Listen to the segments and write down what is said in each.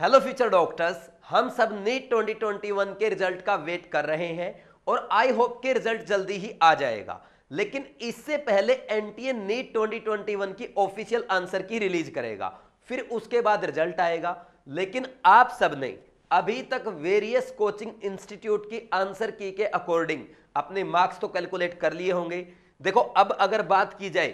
hello future doctors हम सब NEET 2021 के रिजल्ट का वेट कर रहे हैं और आई होप के रिजल्ट जल्दी ही आ जाएगा लेकिन इससे पहले एनटीए नीट 2021 की ऑफिशियल आंसर की रिलीज करेगा फिर उसके बाद रिजल्ट आएगा लेकिन आप सब ने अभी तक वेरियस कोचिंग इंस्टीट्यूट की आंसर की के अकॉर्डिंग अपने मार्क्स तो कैलकुलेट कर लिए होंगे देखो अब अगर बात की जाए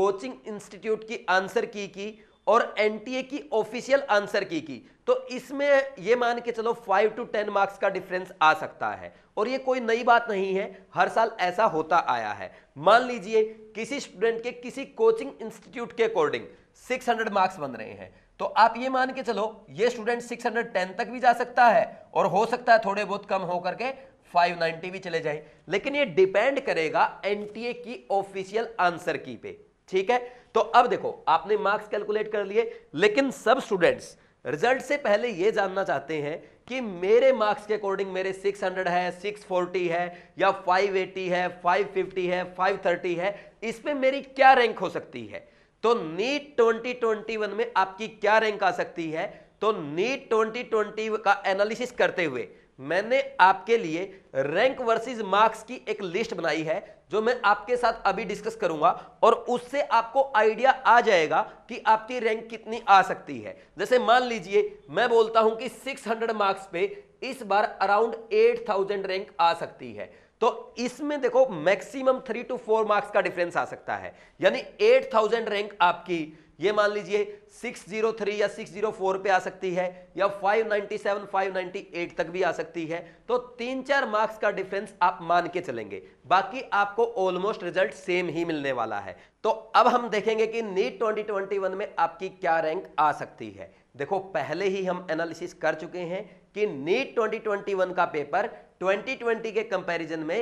कोचिंग इंस्टीट्यूट की आंसर की की और एनटीए की ऑफिशियल आंसर की की तो इसमें ये मान के चलो फाइव टू टेन मार्क्स का डिफरेंस आ सकता है और ये कोई नई बात नहीं है हर साल ऐसा होता आया है मान लीजिए किसी स्टूडेंट के किसी कोचिंग इंस्टीट्यूट के अकॉर्डिंग 600 मार्क्स बन रहे हैं तो आप ये मान के चलो ये स्टूडेंट 610 तक भी जा सकता है और हो सकता है थोड़े बहुत कम होकर के 590 भी चले जाए लेकिन ये डिपेंड करेगा एनटीए की ऑफिशियल आंसर की पे ठीक है तो अब देखो आपने मार्क्स कैलकुलेट कर लिए लेकिन सब स्टूडेंट्स रिजल्ट से पहले यह जानना चाहते हैं कि मेरे मार्क्स के अकॉर्डिंग मेरे 600 है 640 है या 580 है 550 है 530 है इस पे मेरी क्या रैंक हो सकती है तो नीट 2021 में आपकी क्या रैंक आ सकती है तो नीट 2020 का एनालिसिस करते हुए मैंने आपके लिए रैंक वर्सेस मार्क्स की एक लिस्ट बनाई है जो मैं आपके साथ अभी डिस्कस करूंगा और उससे आपको आइडिया आ जाएगा कि आपकी रैंक कितनी आ सकती है जैसे मान लीजिए मैं बोलता हूं कि 600 मार्क्स पे इस बार अराउंड 8000 रैंक आ सकती है तो इसमें देखो maximum three to four marks का डिफरेंस आ सकता है यानी एट रैंक आपकी ये मान लीजिए 603 या 604 पे आ सकती है या 597 598 तक भी आ सकती है तो तीन चार मार्क्स का डिफरेंस आप मान के चलेंगे बाकी आपको ऑलमोस्ट रिजल्ट सेम ही मिलने वाला है तो अब हम देखेंगे कि नीट 2021 में आपकी क्या रैंक आ सकती है देखो पहले ही हम एनालिसिस कर चुके हैं कि नीट 2021 का पेपर 2020 के कंपैरिजन में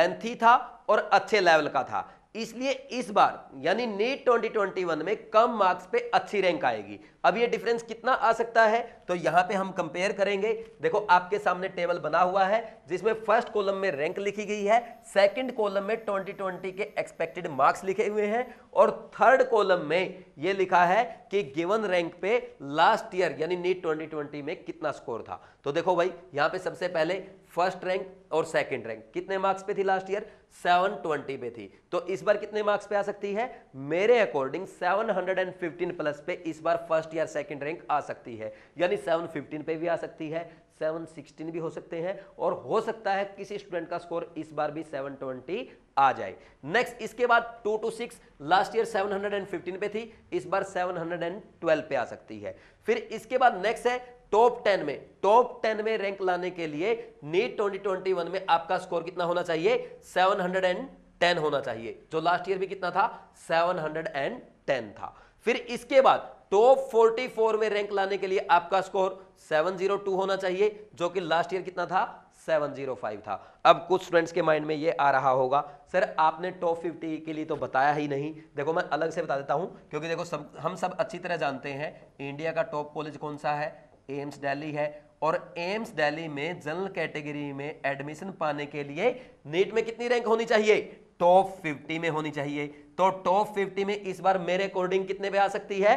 लेंथी था और अच्छे लेवल का था इसलिए इस बार यानी नीट 2021 में कम मार्क्स पे अच्छी रैंक आएगी अब ये डिफरेंस कितना आ सकता है तो यहां पे हम कंपेयर करेंगे देखो आपके सामने टेबल बना हुआ है जिसमें फर्स्ट कॉलम में रैंक लिखी गई है सेकंड कॉलम में 2020 के एक्सपेक्टेड मार्क्स लिखे हुए हैं और थर्ड कॉलम में ये लिखा है कि गिवन रैंक पे लास्ट ईयर यानी नीट ट्वेंटी में कितना स्कोर था तो देखो भाई यहां पर सबसे पहले फर्स्ट रैंक और सेकंड रैंक कितने मार्क्स पे थी लास्ट ईयर 720 पे थी तो इस बार कितने मार्क्स पे आ सकती है मेरे अकॉर्डिंग 715 प्लस पे इस बार फर्स्ट ईयर सेकंड रैंक आ सकती है यानी 715 पे भी आ सकती है 716 भी हो सकते हैं और हो सकता है किसी स्टूडेंट का स्कोर इस बार भी 720 आ जाए नेक्स्ट इसके बाद two two six last year 715 पे थी इस बार 712 पे आ सकती है फिर इसके बाद नेक्स्ट है टॉप टेन में टॉप टेन में रैंक लाने के लिए नीट ट्वेंटी ट्वेंटी वन में आपका स्कोर कितना होना चाहिए सेवन हंड्रेड एंड टेन होना चाहिए जो लास्ट ईयर भी कितना था सेवन हंड्रेड एंड टेन था फिर इसके बाद टॉप फोर्टी फोर में रैंक लाने के लिए आपका स्कोर सेवन जीरो टू होना चाहिए जो कि लास्ट ईयर कितना था 705 था अब कुछ स्टूडेंट्स के माइंड में ये आ रहा होगा सर आपने टॉप 50 के लिए तो बताया ही नहीं देखो मैं अलग से बता देता हूँ क्योंकि देखो सब हम सब अच्छी तरह जानते हैं इंडिया का टॉप कॉलेज कौन सा है एम्स दिल्ली है और एम्स दिल्ली में जनरल कैटेगरी में एडमिशन पाने के लिए नीट में कितनी रैंक होनी चाहिए टॉप 50 में होनी चाहिए तो टॉप 50 में इस बार मेरे अकॉर्डिंग कितने पे आ सकती है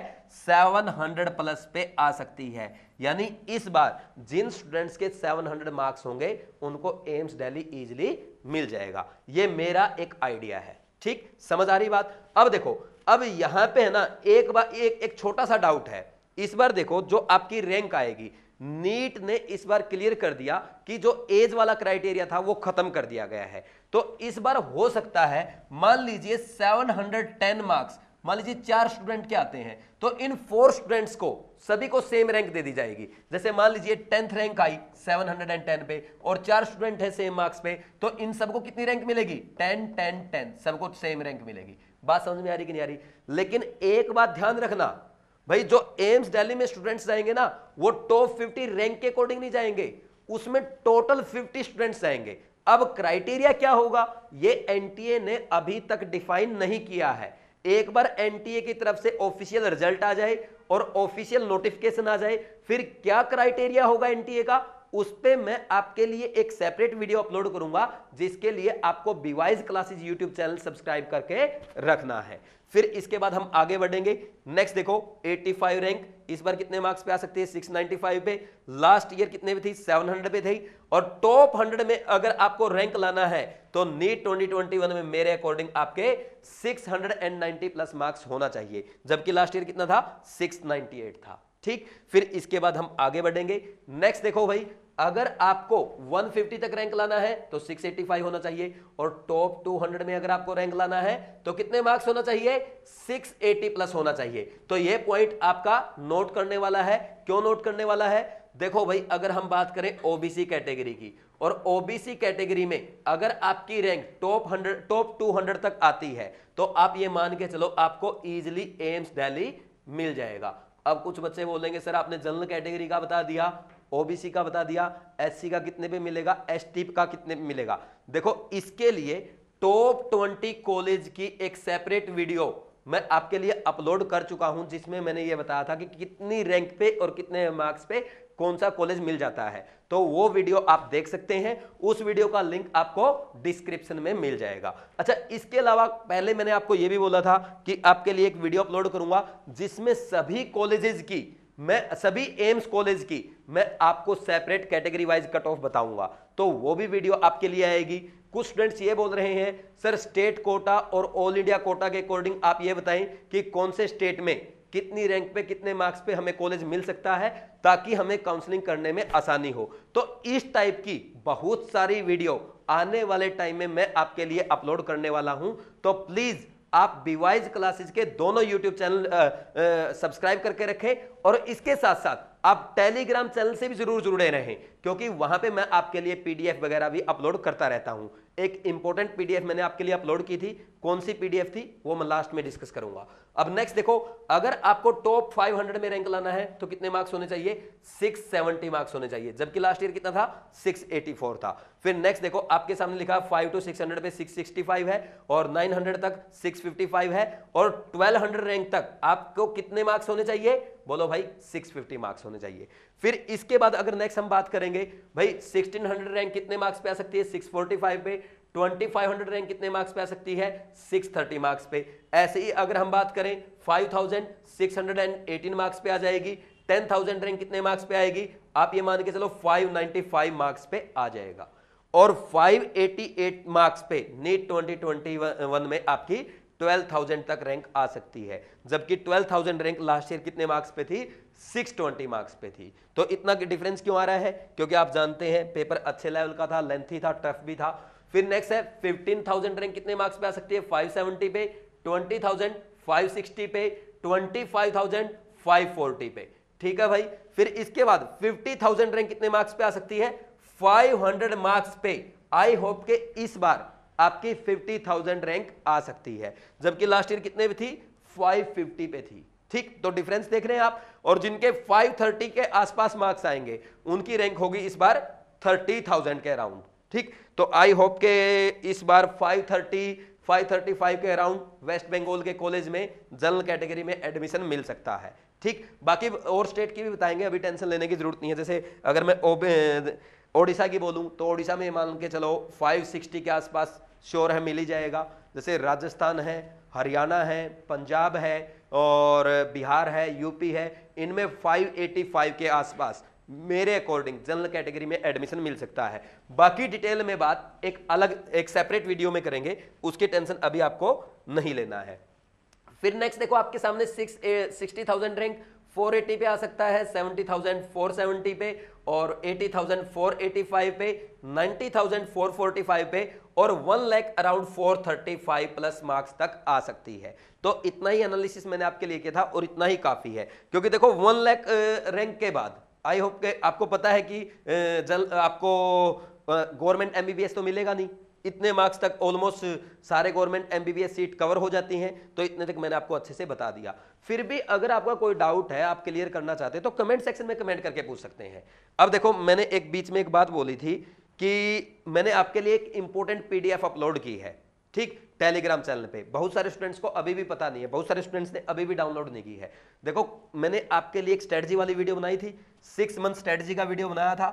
700 प्लस पे आ सकती है यानी इस बार जिन स्टूडेंट्स के 700 मार्क्स होंगे उनको एम्स दिल्ली इजिली मिल जाएगा ये मेरा एक आइडिया है ठीक समझ आ रही बात अब देखो अब यहां पे है ना एक बार एक एक छोटा सा डाउट है इस बार देखो जो आपकी रैंक आएगी नीट ने इस बार क्लियर कर दिया कि जो एज वाला क्राइटेरिया था वो खत्म कर दिया गया है तो इस बार हो सकता है मान लीजिए 710 मार्क्स मान लीजिए चार स्टूडेंट के आते हैं तो इन फोर स्टूडेंट्स को सभी को सेम रैंक दे दी जाएगी जैसे मान लीजिए टेंथ रैंक आई 710 पे और चार स्टूडेंट है सेम मार्क्स पे तो इन सबको कितनी रैंक मिलेगी टेन टेन टेन सबको सेम रैंक मिलेगी बात समझ में आ रही कि नहीं आ रही लेकिन एक बात ध्यान रखना भाई जो एम्स दिल्ली में स्टूडेंट्स जाएंगे ना वो टॉप फिफ्टी रैंक के अकॉर्डिंग नहीं जाएंगे उसमें टोटल फिफ्टी स्टूडेंट्स जाएंगे अब क्राइटेरिया क्या होगा ये एनटीए ने अभी तक डिफाइन नहीं किया है एक बार एनटीए की तरफ से ऑफिशियल रिजल्ट आ जाए और ऑफिशियल नोटिफिकेशन आ जाए फिर क्या क्राइटेरिया होगा एनटीए का उस पर मैं आपके लिए एक सेपरेट वीडियो अपलोड करूंगा जिसके लिए आपको BeWise classes YouTube channel subscribe करके रखना है फिर इसके बाद हम आगे बढ़ेंगे नेक्स्ट देखो 85 रैंक इस बार कितने मार्क्स पे आ सकती है 695 पे लास्ट ईयर कितने पे थी 700 पे थी और टॉप 100 में अगर आपको रैंक लाना है तो नीट 2021 में मेरे अकॉर्डिंग आपके 690 प्लस मार्क्स होना चाहिए जबकि लास्ट ईयर कितना था 698 था ठीक फिर इसके बाद हम आगे बढ़ेंगे नेक्स्ट देखो भाई अगर आपको 150 तक रैंक लाना है तो 685 होना चाहिए और टॉप 200 में अगर आपको रैंक लाना है तो कितने मार्क्स होना चाहिए 680 प्लस होना चाहिए तो यह पॉइंट आपका नोट करने वाला है क्यों नोट करने वाला है देखो भाई अगर हम बात करें ओबीसी कैटेगरी की और ओबीसी कैटेगरी में अगर आपकी rank top hundred top two तक आती है तो आप ये मान के चलो आपको ईजिली एम्स दिल्ली मिल जाएगा अब कुछ बच्चे बोलेंगे सर आपने जनरल कैटेगरी का बता दिया ओबीसी का बता दिया एससी का कितने पे मिलेगा एसटी का कितने पे मिलेगा देखो इसके लिए टॉप ट्वेंटी कॉलेज की एक सेपरेट वीडियो मैं आपके लिए अपलोड कर चुका हूं जिसमें मैंने ये बताया था कि कितनी रैंक पे और कितने मार्क्स पे कौन सा कॉलेज मिल जाता है तो वो वीडियो आप देख सकते हैं उस वीडियो का लिंक आपको डिस्क्रिप्शन में मिल जाएगा अच्छा इसके अलावा पहले मैंने आपको ये भी बोला था कि आपके लिए एक वीडियो अपलोड करूंगा जिसमें सभी कॉलेजेस की मैं सभी एम्स कॉलेज की मैं आपको separate category wise cut off बताऊंगा तो वो भी वीडियो आपके लिए आएगी कुछ स्टूडेंट्स ये बोल रहे हैं सर स्टेट कोटा और ऑल इंडिया कोटा के अकॉर्डिंग आप ये बताएं कि कौन से स्टेट में कितनी रैंक पे कितने मार्क्स पे हमें कॉलेज मिल सकता है ताकि हमें काउंसलिंग करने में आसानी हो तो इस टाइप की बहुत सारी वीडियो आने वाले टाइम में मैं आपके लिए अपलोड करने वाला हूं तो प्लीज़ आप बीवाइज क्लासेस के दोनों यूट्यूब चैनल सब्सक्राइब करके रखें और इसके साथ साथ आप टेलीग्राम चैनल से भी जरूर जुड़े रहें क्योंकि वहां पे मैं आपके लिए पीडीएफ वगैरह भी अपलोड करता रहता हूं एक इंपॉर्टेंट पीडीएफ मैंने आपके लिए अपलोड की थी कौन सी पीडीएफ थी वो मैं लास्ट में डिस्कस करूंगा अब नेक्स्ट देखो अगर आपको टॉप 500 में रैंक लाना है तो कितने मार्क्स होने चाहिए 670 मार्क्स होने चाहिए जबकि लास्ट ईयर कितना था 684 था फिर नेक्स्ट देखो आपके सामने लिखा फाइव टू 600 पे 665 है और 900 तक 655 है और 1200 रैंक तक आपको कितने मार्क्स होने चाहिए बोलो भाई 650 मार्क्स होने चाहिए फिर इसके बाद अगर नेक्स्ट हम बात करेंगे भाई 1600 रैंक कितने मार्क्स पे आ सकती है 645 पे 2500 रैंक कितने मार्क्स पे आ सकती है 630 मार्क्स पे ऐसे ही अगर हम बात करें 5618 मार्क्स पे आ जाएगी 10000 रैंक कितने मार्क्स पे आएगी आप ये मान के चलो 595 मार्क्स पे आ जाएगा और 588 मार्क्स पे नीट ट्वेंटी में आपकी 12,000 तक रैंक आ सकती है जबकि 12,000 रैंक लास्ट ईयर कितने मार्क्स पे थी 620 मार्क्स पे थी तो इतना डिफरेंस क्यों आ रहा है क्योंकि आप जानते हैं पेपर अच्छे लेवल का था लेंथी था टफ भी था फिर नेक्स्ट है 15,000 रैंक कितने मार्क्स पे आ सकती है 570 पे 20,000 560 पे 25,000 540 पे ठीक है भाई फिर इसके बाद 50,000 रैंक कितने मार्क्स पे आ सकती है 500 मार्क्स पे आई होप के इस बार आपकी 50,000 रैंक आ सकती है जबकि लास्ट ईयर कितने पे थी 550 पे थी ठीक तो डिफरेंस देख रहे हैं आप और जिनके 530 के आसपास मार्क्स आएंगे उनकी रैंक होगी इस बार 30,000 के अराउंड ठीक तो आई होप के इस बार 530 535 के अराउंड वेस्ट बंगाल के कॉलेज में जनरल कैटेगरी में एडमिशन मिल सकता है ठीक बाकी और स्टेट की भी बताएंगे अभी टेंशन लेने की जरूरत नहीं है जैसे अगर मैं ओडिशा की बोलूँ तो ओडिशा में मान के चलो फाइव के आसपास श्योर है मिल ही जाएगा जैसे राजस्थान है हरियाणा है पंजाब है और बिहार है यूपी है इनमें 585 के आसपास मेरे अकॉर्डिंग जनरल कैटेगरी में एडमिशन मिल सकता है बाकी डिटेल में बात एक अलग एक सेपरेट वीडियो में करेंगे उसकी टेंशन अभी आपको नहीं लेना है फिर नेक्स्ट देखो आपके सामने सिक्स सिक्सटी थाउजेंड रैंक 480 पे आ सकता है 70,470 पे और 80,485 पे 90,445 पे और 1 लाख अराउंड 435 प्लस मार्क्स तक आ सकती है तो इतना ही एनालिसिस मैंने आपके लिए किया था और इतना ही काफ़ी है क्योंकि देखो 1 लैक रैंक के बाद आई होप के आपको पता है कि जल आपको गवर्नमेंट एमबीबीएस तो मिलेगा नहीं इतने मार्क्स तक ऑलमोस्ट सारे गवर्नमेंट एमबीबीएस सीट कवर हो जाती हैं तो इतने तक मैंने आपको अच्छे से बता दिया फिर भी अगर आपका कोई डाउट है आप क्लियर करना चाहते हैं तो कमेंट सेक्शन में कमेंट करके पूछ सकते हैं अब देखो मैंने एक बीच में एक बात बोली थी कि मैंने आपके लिए एक इंपॉर्टेंट पी अपलोड की है ठीक टेलीग्राम चैनल पे बहुत सारे स्टूडेंट्स को अभी भी पता नहीं है बहुत सारे स्टूडेंट्स ने अभी भी डाउनलोड नहीं की है देखो मैंने आपके लिए एक स्ट्रेटजी वाली वीडियो बनाई थी सिक्स मंथ स्ट्रेटजी का वीडियो बनाया था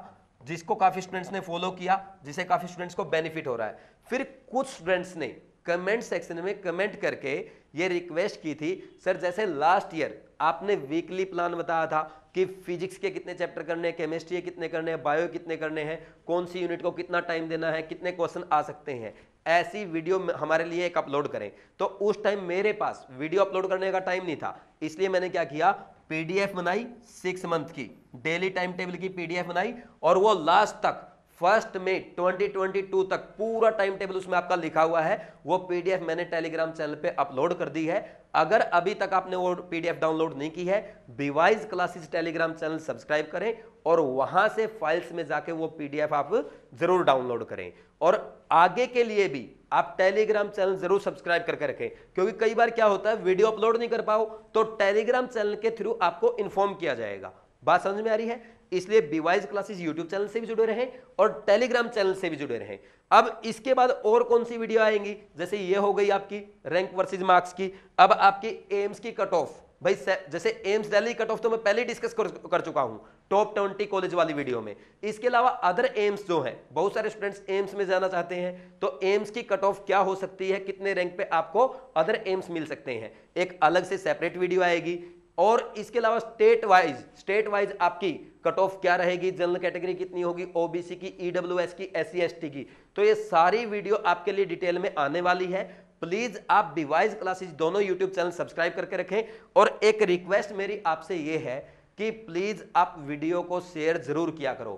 जिसको काफ़ी स्टूडेंट्स ने फॉलो किया जिसे काफ़ी स्टूडेंट्स को बेनिफिट हो रहा है फिर कुछ स्टूडेंट्स ने कमेंट सेक्शन में कमेंट करके ये रिक्वेस्ट की थी सर जैसे लास्ट ईयर आपने वीकली प्लान बताया था कि फिजिक्स के कितने चैप्टर करने हैं केमिस्ट्री के कितने करने हैं बायो कितने करने हैं कौन सी यूनिट को कितना टाइम देना है कितने क्वेश्चन आ सकते हैं ऐसी वीडियो हमारे लिए एक अपलोड करें तो उस टाइम मेरे पास वीडियो अपलोड करने का टाइम नहीं था इसलिए मैंने क्या किया पीडीएफ बनाई सिक्स मंथ की डेली टाइम टेबल की पीडीएफ बनाई और वो लास्ट तक फर्स्ट में 2022 तक पूरा टाइम टेबल उसमें आपका लिखा हुआ है वो पीडीएफ मैंने टेलीग्राम चैनल पे अपलोड कर दी है अगर अभी तक आपने वो पीडीएफ डाउनलोड नहीं की है BeWise classes Telegram channel subscribe करें और वहां से फाइल्स में जाके वो पीडीएफ आप जरूर डाउनलोड करें और आगे के लिए भी आप टेलीग्राम चैनल जरूर सब्सक्राइब करके रखें क्योंकि कई बार क्या होता है वीडियो अपलोड नहीं कर पाओ तो टेलीग्राम चैनल के थ्रू आपको इन्फॉर्म किया जाएगा बात समझ में आ रही है इसलिए बीवाइज क्लासेस यूट्यूब चैनल से भी जुड़े रहें और टेलीग्राम चैनल से भी जुड़े रहें अब इसके बाद और कौन सी वीडियो आएंगी जैसे ये हो गई आपकी रैंक वर्सेज मार्क्स की अब आपकी एम्स की कट ऑफ भाई जैसे एम्स दिल्ली कट ऑफ तो मैं पहले डिस्कस कर, कर चुका हूं टॉप ट्वेंटी कॉलेज वाली वीडियो में इसके अलावा अदर एम्स जो है बहुत सारे स्टूडेंट्स एम्स में जाना चाहते हैं तो एम्स की कट ऑफ क्या हो सकती है कितने रैंक पे आपको अदर एम्स मिल सकते हैं एक अलग से सेपरेट वीडियो आएगी और इसके अलावा स्टेट वाइज स्टेट वाइज आपकी कट ऑफ क्या रहेगी जनरल कैटेगरी कितनी होगी ओबीसी की ईडब्ल्यूएस e की एस की तो ये सारी वीडियो आपके लिए डिटेल में आने वाली है प्लीज आप डिवाइस क्लासेस दोनों यूट्यूब चैनल सब्सक्राइब करके रखें और एक रिक्वेस्ट मेरी आपसे ये है कि प्लीज आप वीडियो को शेयर जरूर किया करो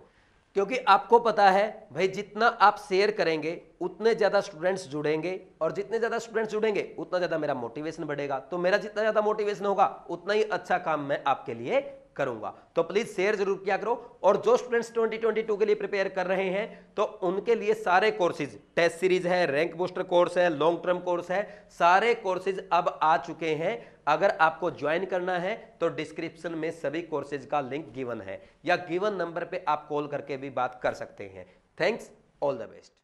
क्योंकि आपको पता है भाई जितना आप शेयर करेंगे उतने ज़्यादा स्टूडेंट्स जुड़ेंगे और जितने ज़्यादा स्टूडेंट्स जुड़ेंगे उतना ज़्यादा मेरा मोटिवेशन बढ़ेगा तो मेरा जितना ज़्यादा मोटिवेशन होगा उतना ही अच्छा काम मैं आपके लिए करूंगा तो प्लीज शेयर जरूर किया करो और जो स्टूडेंट्स 2022 के लिए प्रिपेयर कर रहे हैं तो उनके लिए सारे कोर्सेज टेस्ट सीरीज है रैंक बूस्टर कोर्स है लॉन्ग टर्म कोर्स है सारे कोर्सेज अब आ चुके हैं अगर आपको ज्वाइन करना है तो डिस्क्रिप्शन में सभी कोर्सेज का लिंक गिवन है या गिवन नंबर पर आप कॉल करके भी बात कर सकते हैं थैंक्स ऑल द बेस्ट